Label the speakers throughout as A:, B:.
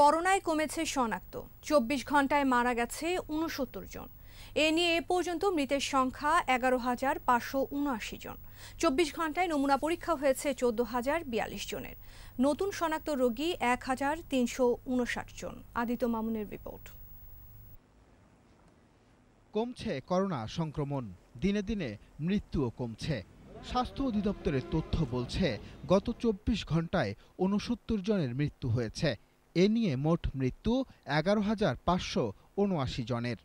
A: করোনায় কমেছে শনাক্ত চব্বিশ ঘন্টায় মারা গেছে উনসত্তর জন এ নিয়ে এ পর্যন্ত মৃতের সংখ্যা এগারো হাজার পাঁচশো উনআশি জন চব্বিশ ঘন্টায় নমুনা পরীক্ষা হয়েছে চোদ্দ হাজার বিয়াল্লিশ জনের নতুন শনাক্ত রোগী এক হাজার তিনশো উনষাট জন আদিত্য মামুনের রিপোর্ট কমছে
B: করোনা সংক্রমণ দিনে দিনে মৃত্যুও কমছে স্বাস্থ্য অধিদপ্তরের তথ্য বলছে গত চব্বিশ ঘন্টায় উনসত্তর জনের মৃত্যু হয়েছে এ নিয়ে মোট মৃত্যু এগারো হাজার পাঁচশো উনআশি জনের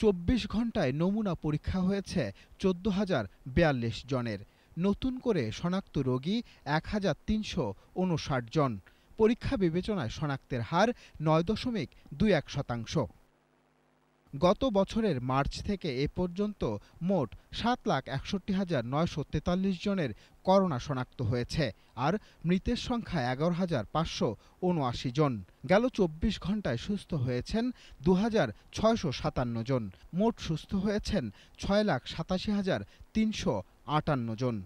B: চব্বিশ ঘন্টায় নমুনা পরীক্ষা হয়েছে চোদ্দ হাজার বিয়াল্লিশ জনের নতুন করে শনাক্ত রোগী এক হাজার তিনশো উনষাট জন পরীক্ষা বিবেচনায় শনাক্তের হার নয় দশমিক দুই এক শতাংশ গত বছরের মার্চ থেকে এ পর্যন্ত মোট সাত লাখ একষট্টি হাজার নয়শো তেতাল্লিশ জনের করোনা শনাক্ত হয়েছে আর মৃতের সংখ্যা এগারো হাজার পাঁচশো উনআশি জন গেল চব্বিশ ঘন্টায় সুস্থ হয়েছেন দু হাজার ছয়শো সাতান্ন জন মোট সুস্থ হয়েছেন ছয় লাখ সাতাশি হাজার তিনশো আটান্ন জন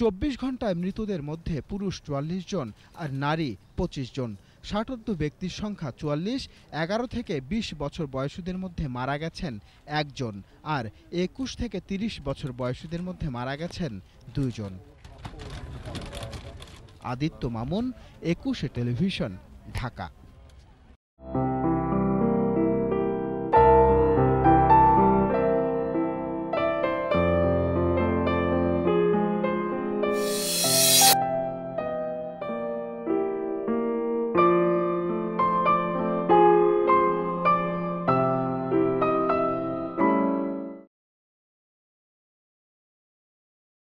B: চব্বিশ ঘন্টায় মৃতদের মধ্যে পুরুষ চুয়াল্লিশ জন আর নারী পঁচিশ জন ষাটোর্ধ ব্যক্তির সংখ্যা চুয়াল্লিশ এগারো থেকে ২০ বছর বয়সীদের মধ্যে মারা গেছেন একজন আর একুশ থেকে ৩০ বছর বয়সীদের মধ্যে মারা গেছেন দুইজন আদিত্য মামুন একুশে টেলিভিশন ঢাকা